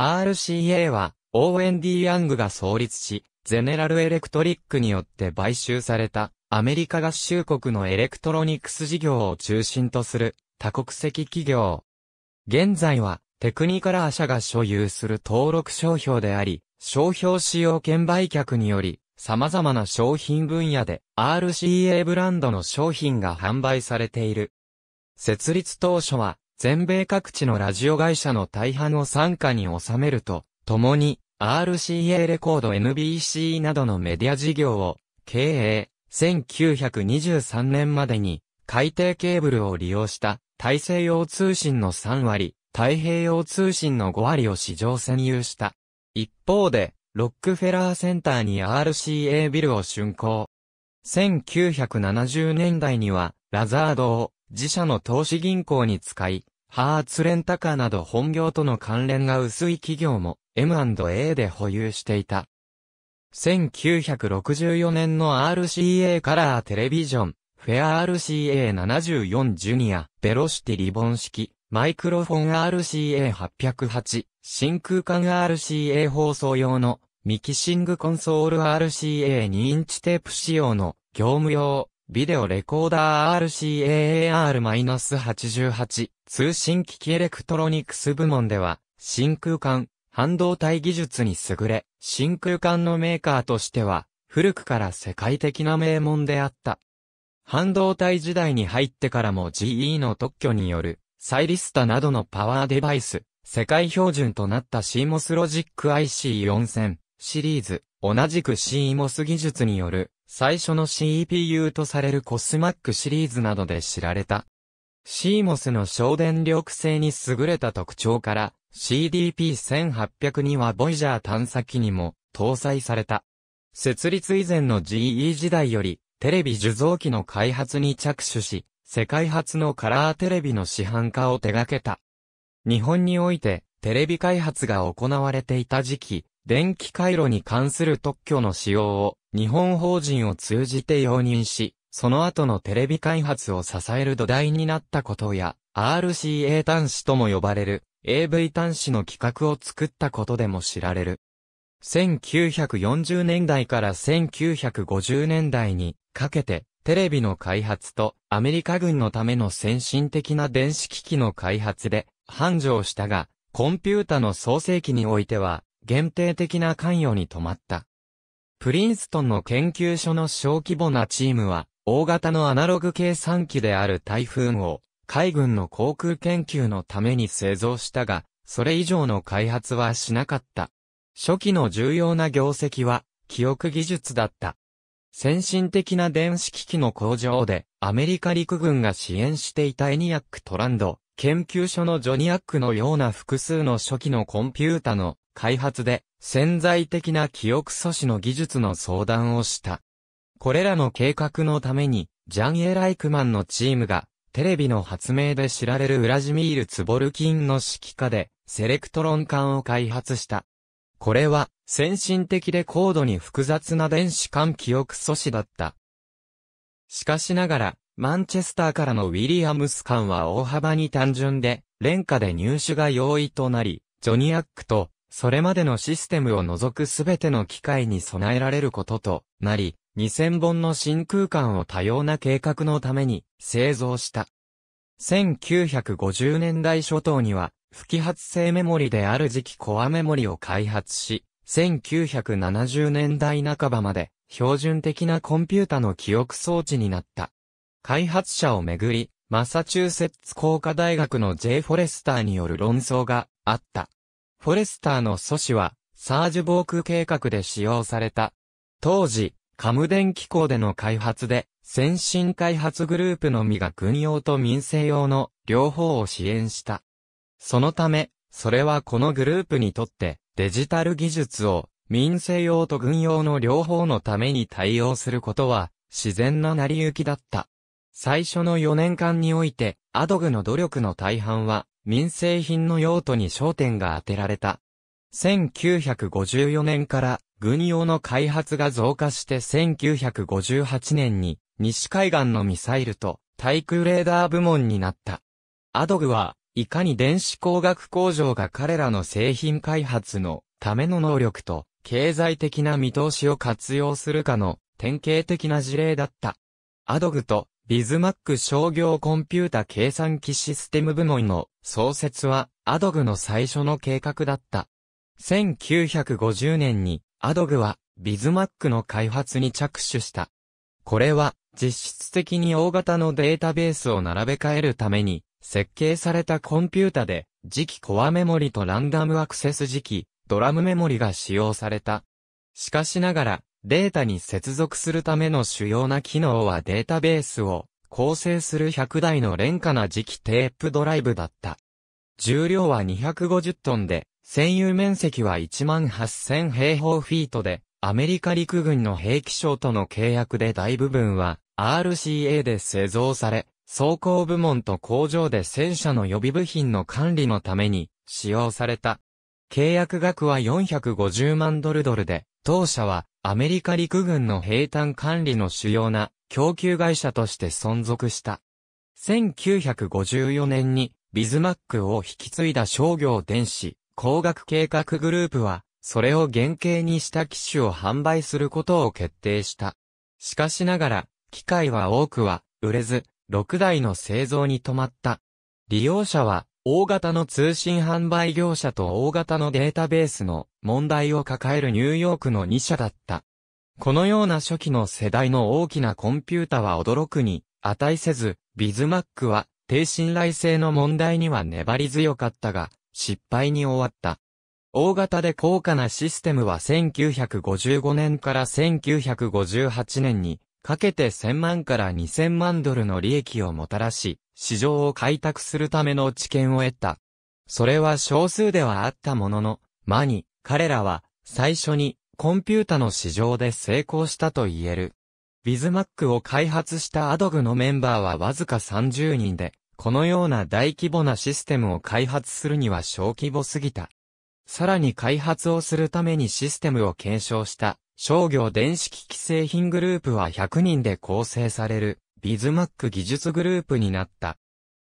RCA は、オーエン・ディ・ヤングが創立し、ゼネラル・エレクトリックによって買収された、アメリカ合衆国のエレクトロニクス事業を中心とする、多国籍企業。現在は、テクニカラー社が所有する登録商標であり、商標使用権売却により、様々な商品分野で RCA ブランドの商品が販売されている。設立当初は全米各地のラジオ会社の大半を参加に収めると、共に RCA レコード NBC などのメディア事業を経営、1923年までに海底ケーブルを利用した大西洋通信の3割、太平洋通信の5割を市場占有した。一方で、ロックフェラーセンターに RCA ビルを竣工。1970年代には、ラザードを自社の投資銀行に使い、ハーツレンタカーなど本業との関連が薄い企業も M&A で保有していた。1964年の RCA カラーテレビジョン、フェア RCA74 ジュニア、ベロシティリボン式、マイクロフォン RCA808、真空管 RCA 放送用のミキシングコンソール RCA2 インチテープ仕様の業務用ビデオレコーダー RCAAR-88 通信機器エレクトロニクス部門では、真空管、半導体技術に優れ、真空管のメーカーとしては、古くから世界的な名門であった。半導体時代に入ってからも GE の特許による、サイリスタなどのパワーデバイス、世界標準となった CMOS ロジック IC4000 シリーズ、同じく CMOS 技術による最初の CPU とされるコスマックシリーズなどで知られた。CMOS の省電力性に優れた特徴から CDP1802 はボイジャー探査機にも搭載された。設立以前の GE 時代よりテレビ受像機の開発に着手し、世界初のカラーテレビの市販化を手掛けた。日本においてテレビ開発が行われていた時期、電気回路に関する特許の使用を日本法人を通じて容認し、その後のテレビ開発を支える土台になったことや、RCA 端子とも呼ばれる AV 端子の企画を作ったことでも知られる。1940年代から1950年代にかけてテレビの開発とアメリカ軍のための先進的な電子機器の開発で繁盛したが、コンピュータの創世期においては限定的な関与に止まった。プリンストンの研究所の小規模なチームは、大型のアナログ計算機であるタイフーンを、海軍の航空研究のために製造したが、それ以上の開発はしなかった。初期の重要な業績は、記憶技術だった。先進的な電子機器の工場で、アメリカ陸軍が支援していたエニアックトランド、研究所のジョニアックのような複数の初期のコンピュータの開発で潜在的な記憶阻止の技術の相談をした。これらの計画のために、ジャン・エライクマンのチームが、テレビの発明で知られるウラジミール・ツボルキンの指揮下で、セレクトロン管を開発した。これは、先進的で高度に複雑な電子間記憶阻止だった。しかしながら、マンチェスターからのウィリアムス艦は大幅に単純で、廉価で入手が容易となり、ジョニアックとそれまでのシステムを除くすべての機械に備えられることとなり、2000本の真空間を多様な計画のために製造した。1950年代初頭には、不揮発性メモリである時期コアメモリを開発し、1970年代半ばまで標準的なコンピュータの記憶装置になった。開発者をめぐり、マサチューセッツ工科大学の J. フォレスターによる論争があった。フォレスターの素子は、サージュ防空計画で使用された。当時、カムデン機構での開発で、先進開発グループのみが軍用と民生用の両方を支援した。そのため、それはこのグループにとってデジタル技術を民生用と軍用の両方のために対応することは自然な成り行きだった。最初の4年間においてアドグの努力の大半は、民生品の用途に焦点が当てられた。1954年から軍用の開発が増加して1958年に西海岸のミサイルと対空レーダー部門になった。アドグはいかに電子工学工場が彼らの製品開発のための能力と経済的な見通しを活用するかの典型的な事例だった。アドグとビズマック商業コンピュータ計算機システム部門の創設はアドグの最初の計画だった。1950年にアドグはビズマックの開発に着手した。これは実質的に大型のデータベースを並べ替えるために設計されたコンピュータで磁気コアメモリとランダムアクセス磁気ドラムメモリが使用された。しかしながらデータに接続するための主要な機能はデータベースを構成する100台の廉価な磁気テープドライブだった。重量は250トンで、占有面積は18000平方フィートで、アメリカ陸軍の兵器省との契約で大部分は RCA で製造され、装甲部門と工場で戦車の予備部品の管理のために使用された。契約額は450万ドルドルで、当社はアメリカ陸軍の兵站管理の主要な供給会社として存続した。1954年にビズマックを引き継いだ商業電子工学計画グループは、それを原型にした機種を販売することを決定した。しかしながら、機械は多くは売れず、6台の製造に止まった。利用者は大型の通信販売業者と大型のデータベースの問題を抱えるニューヨークの2社だった。このような初期の世代の大きなコンピュータは驚くに値せず、ビズマックは低信頼性の問題には粘り強かったが、失敗に終わった。大型で高価なシステムは1955年から1958年にかけて1000万から2000万ドルの利益をもたらし、市場を開拓するための知見を得た。それは少数ではあったものの、マに、彼らは、最初に、コンピュータの市場で成功したと言える。ビズマックを開発したアドグのメンバーはわずか30人で、このような大規模なシステムを開発するには小規模すぎた。さらに開発をするためにシステムを検証した商業電子機器製品グループは100人で構成される。ビズマック技術グループになった。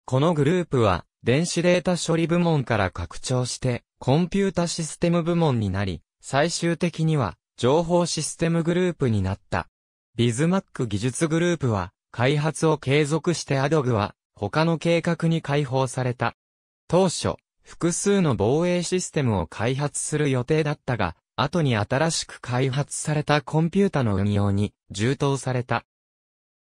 このグループは、電子データ処理部門から拡張して、コンピュータシステム部門になり、最終的には、情報システムグループになった。ビズマック技術グループは、開発を継続してアドグは、他の計画に解放された。当初、複数の防衛システムを開発する予定だったが、後に新しく開発されたコンピュータの運用に、充当された。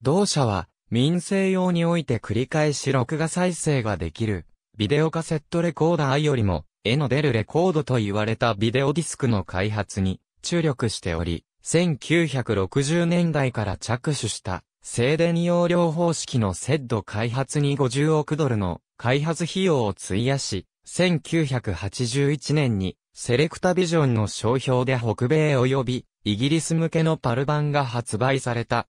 同社は、民生用において繰り返し録画再生ができる、ビデオカセットレコーダーよりも、絵の出るレコードと言われたビデオディスクの開発に注力しており、1960年代から着手した静電容量方式のセッド開発に50億ドルの開発費用を費やし、1981年にセレクタビジョンの商標で北米及びイギリス向けのパル版が発売された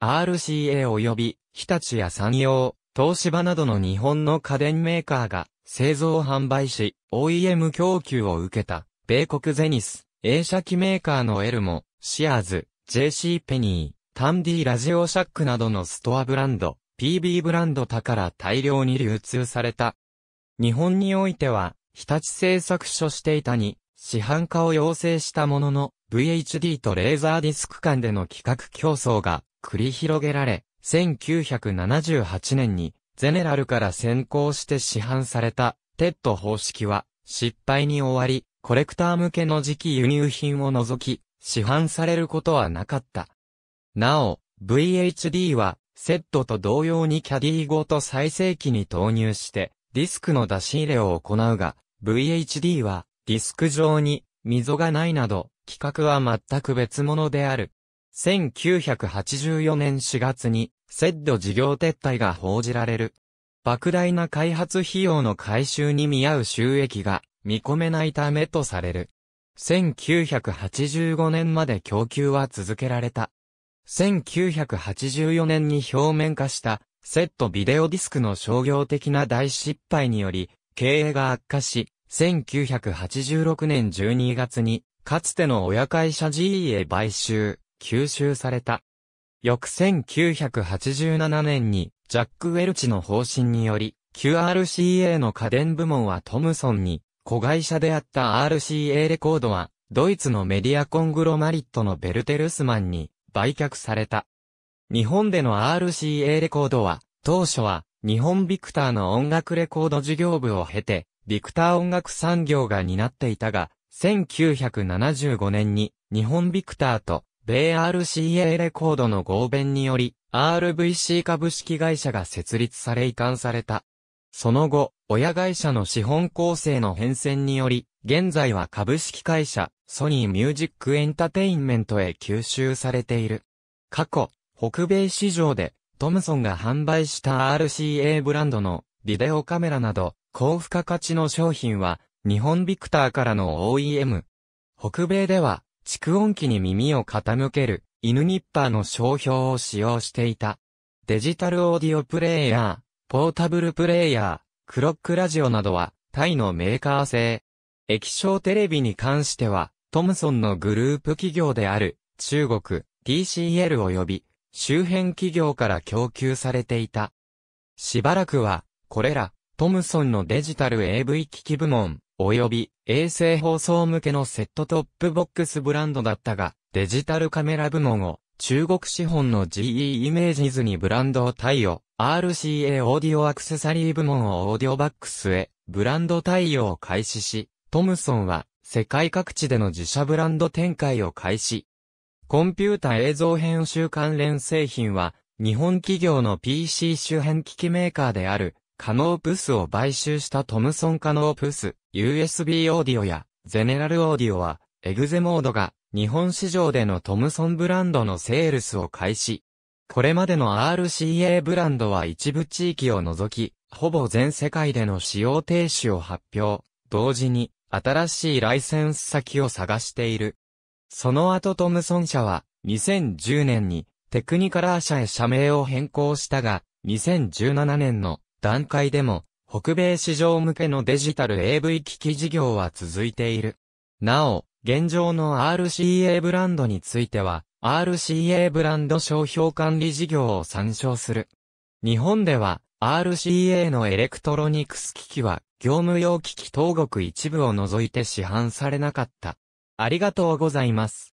RCA 及び、日立や産業、東芝などの日本の家電メーカーが、製造販売し、OEM 供給を受けた、米国ゼニス、映写機メーカーのエルモ、シアーズ、JC ペニー、タンディラジオシャックなどのストアブランド、PB ブランド他から大量に流通された。日本においては、日立製作所していたに、市販化を要請したものの、VHD とレーザーディスク間での規格競争が繰り広げられ、1978年に、ゼネラルから先行して市販された、テッド方式は、失敗に終わり、コレクター向けの時期輸入品を除き、市販されることはなかった。なお、VHD は、セットと同様にキャディごと最盛期に投入して、ディスクの出し入れを行うが、VHD は、ディスク上に、溝がないなど、規格は全く別物である。1984年4月に、セッド事業撤退が報じられる。莫大な開発費用の回収に見合う収益が見込めないためとされる。1985年まで供給は続けられた。1984年に表面化したセットビデオディスクの商業的な大失敗により経営が悪化し、1986年12月にかつての親会社 GE へ買収。吸収された。翌1987年に、ジャック・ウェルチの方針により、QRCA の家電部門はトムソンに、子会社であった RCA レコードは、ドイツのメディアコングロマリットのベルテルスマンに売却された。日本での RCA レコードは、当初は日本ビクターの音楽レコード事業部を経て、ビクター音楽産業が担っていたが、1975年に日本ビクターと米 RCA レコードの合弁により、RVC 株式会社が設立され移管された。その後、親会社の資本構成の変遷により、現在は株式会社、ソニーミュージックエンタテインメントへ吸収されている。過去、北米市場で、トムソンが販売した RCA ブランドのビデオカメラなど、高付加価値の商品は、日本ビクターからの OEM。北米では、蓄音機に耳を傾ける、犬ニッパーの商標を使用していた。デジタルオーディオプレイヤー、ポータブルプレイヤー、クロックラジオなどは、タイのメーカー製。液晶テレビに関しては、トムソンのグループ企業である、中国、TCL 及び、周辺企業から供給されていた。しばらくは、これら、トムソンのデジタル AV 機器部門、及び衛星放送向けのセットトップボックスブランドだったが、デジタルカメラ部門を中国資本の GE イメージズにブランドを対応、RCA オーディオアクセサリー部門をオーディオバックスへブランド対応を開始し、トムソンは世界各地での自社ブランド展開を開始。コンピュータ映像編集関連製品は日本企業の PC 周辺機器メーカーであるカノープスを買収したトムソンカノープス、USB オーディオやゼネラルオーディオは、エグゼモードが日本市場でのトムソンブランドのセールスを開始。これまでの RCA ブランドは一部地域を除き、ほぼ全世界での使用停止を発表。同時に、新しいライセンス先を探している。その後トムソン社は、2010年にテクニカラー社へ社名を変更したが、2017年の段階でも、北米市場向けのデジタル AV 機器事業は続いている。なお、現状の RCA ブランドについては、RCA ブランド商標管理事業を参照する。日本では、RCA のエレクトロニクス機器は、業務用機器東国一部を除いて市販されなかった。ありがとうございます。